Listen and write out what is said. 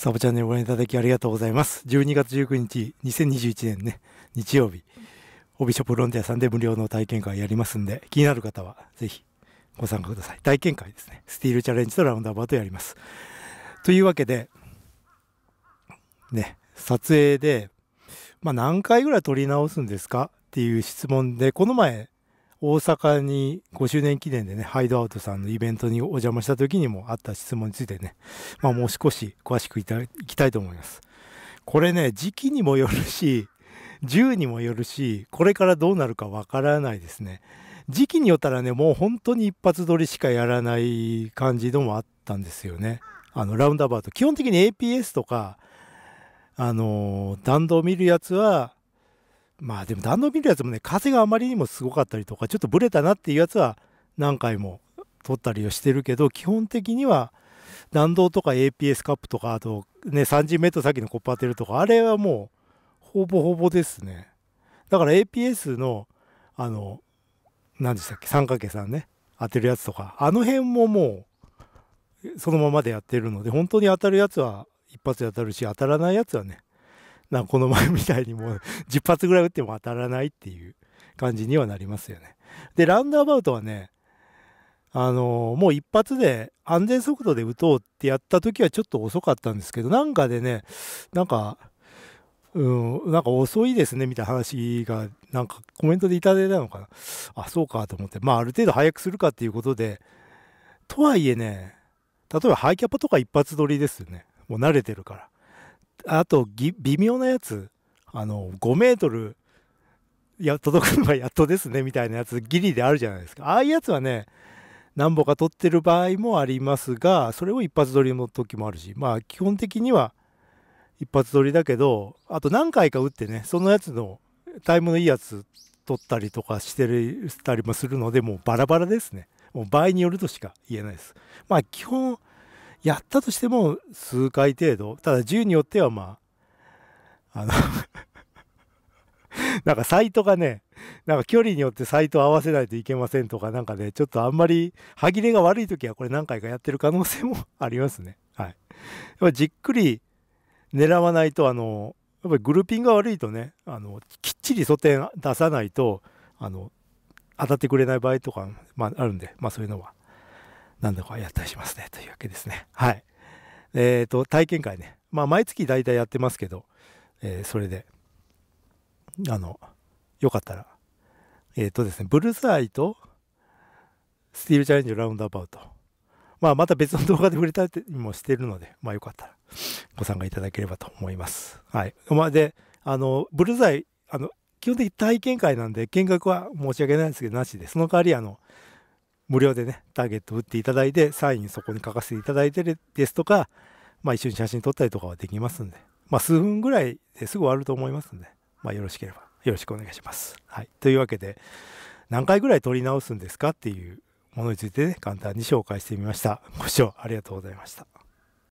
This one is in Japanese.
サブチャンネルご覧いただきありがとうございます。12月19日、2021年ね、日曜日、ビショップロンティアさんで無料の体験会やりますんで、気になる方はぜひご参加ください。体験会ですね。スティールチャレンジとラウンドアバウトやります。というわけで、ね、撮影で、まあ、何回ぐらい撮り直すんですかっていう質問で、この前、大阪に5周年記念でね、ハイドアウトさんのイベントにお邪魔した時にもあった質問についてね、まあ、もう少し詳しくいたいきたいと思います。これね、時期にもよるし、銃にもよるし、これからどうなるかわからないですね。時期によったらね、もう本当に一発撮りしかやらない感じのもあったんですよね。あの、ラウンドアバウト。基本的に APS とか、あの弾道を見るやつは、まあでも弾道見るやつもね風があまりにもすごかったりとかちょっとブレたなっていうやつは何回も撮ったりはしてるけど基本的には弾道とか APS カップとかあとね 30m 先のコップ当てるとかあれはもうほぼほぼですねだから APS のあの何でしたっけ三形さんね当てるやつとかあの辺ももうそのままでやってるので本当に当たるやつは一発で当たるし当たらないやつはねなこの前みたいにもう10発ぐらい打っても当たらないっていう感じにはなりますよね。で、ランドアバウトはね、あのー、もう一発で安全速度で打とうってやった時はちょっと遅かったんですけど、なんかでね、なんか、うん、なんか遅いですねみたいな話が、なんかコメントでいただいたのかな。あ、そうかと思って、まあある程度早くするかっていうことで、とはいえね、例えばハイキャパとか一発撮りですよね。もう慣れてるから。あと微妙なやつあの5メートルや届くのがやっとですねみたいなやつギリであるじゃないですかああいうやつはね何歩か撮ってる場合もありますがそれを一発撮りの時もあるしまあ基本的には一発撮りだけどあと何回か打ってねそのやつのタイムのいいやつ撮ったりとかしてるしたりもするのでもうバラバラですねもう場合によるとしか言えないですまあ基本やったとしても数回程度、ただ銃によってはまあ、あの なんかサイトがね、なんか距離によってサイト合わせないといけませんとか、なんかね、ちょっとあんまり歯切れが悪い時はこれ何回かやってる可能性もありますね。はい。やっぱじっくり狙わないと、あの、やっぱりグルーピングが悪いとね、あの、きっちり素点出さないと、あの、当たってくれない場合とか、まあ、あるんで、まあそういうのは何度かやったりしますねというわけですね。はい。えっ、ー、と、体験会ね。まあ、毎月大体やってますけど、えー、それで、あの、よかったら、えっ、ー、とですね、ブルーズアイと、スティールチャレンジラウンドアバウト。まあ、また別の動画で触れたりもしてるので、まあ、よかったらご参加いただければと思います。はい。まあ、で、あの、ブルーズアイ、あの、基本的に体験会なんで、見学は申し訳ないんですけど、なしで、その代わり、あの、無料でね、ターゲット打っていただいて、サインそこに書かせていただいてるですとか、まあ一緒に写真撮ったりとかはできますんで、まあ数分ぐらいですぐ終わると思いますんで、まあよろしければよろしくお願いします。はい。というわけで、何回ぐらい撮り直すんですかっていうものについてね、簡単に紹介してみました。ご視聴ありがとうございました。